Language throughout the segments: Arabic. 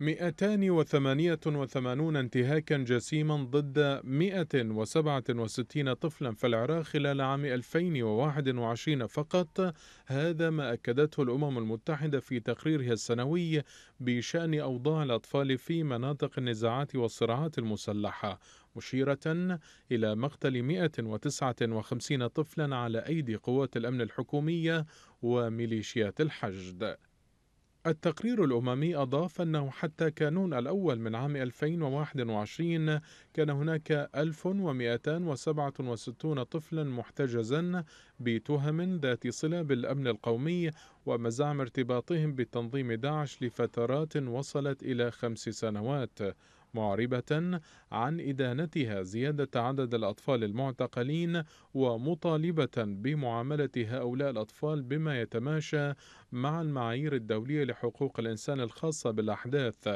288 انتهاكا جسيما ضد 167 طفلا في العراق خلال عام 2021 فقط هذا ما أكدته الأمم المتحدة في تقريرها السنوي بشأن أوضاع الأطفال في مناطق النزاعات والصراعات المسلحة مشيرة إلى مقتل 159 طفلا على أيدي قوات الأمن الحكومية وميليشيات الحشد التقرير الأممي أضاف أنه حتى كانون الأول من عام 2021 كان هناك 1267 طفلا محتجزا بتهم ذات صلة بالأمن القومي ومزاعم ارتباطهم بتنظيم داعش لفترات وصلت إلى خمس سنوات معربة عن إدانتها زيادة عدد الأطفال المعتقلين ومطالبة بمعاملة هؤلاء الأطفال بما يتماشى مع المعايير الدولية لحقوق الإنسان الخاصة بالأحداث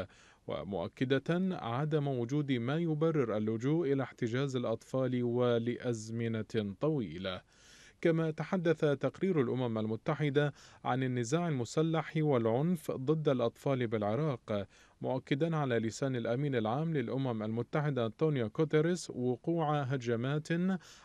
ومؤكدة عدم وجود ما يبرر اللجوء إلى احتجاز الأطفال ولأزمنة طويلة كما تحدث تقرير الأمم المتحدة عن النزاع المسلح والعنف ضد الأطفال بالعراق مؤكدا على لسان الأمين العام للأمم المتحدة أنطونيو كوتيريس وقوع هجمات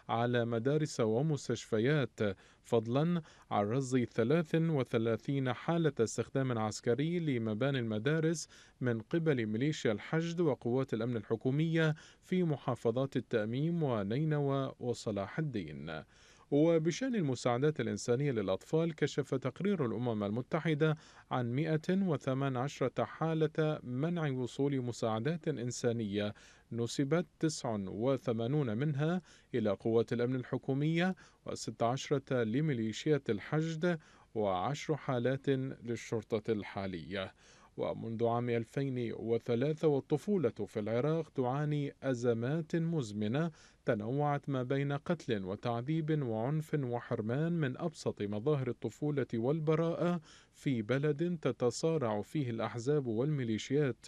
على مدارس ومستشفيات فضلا عن رصد 33 حالة استخدام عسكري لمباني المدارس من قبل ميليشيا الحشد وقوات الأمن الحكومية في محافظات التأميم ونينوى وصلاح الدين وبشأن المساعدات الإنسانية للأطفال كشف تقرير الأمم المتحدة عن 118 حالة منع وصول مساعدات إنسانية نسبت 89 منها إلى قوات الأمن الحكومية و16 لميليشيات الحشد وعشر حالات للشرطة الحالية ومنذ عام 2003 والطفولة في العراق تعاني أزمات مزمنة تنوعت ما بين قتل وتعذيب وعنف وحرمان من أبسط مظاهر الطفولة والبراءة في بلد تتصارع فيه الأحزاب والميليشيات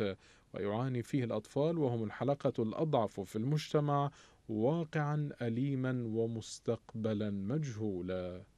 ويعاني فيه الأطفال وهم الحلقة الأضعف في المجتمع واقعا أليما ومستقبلا مجهولا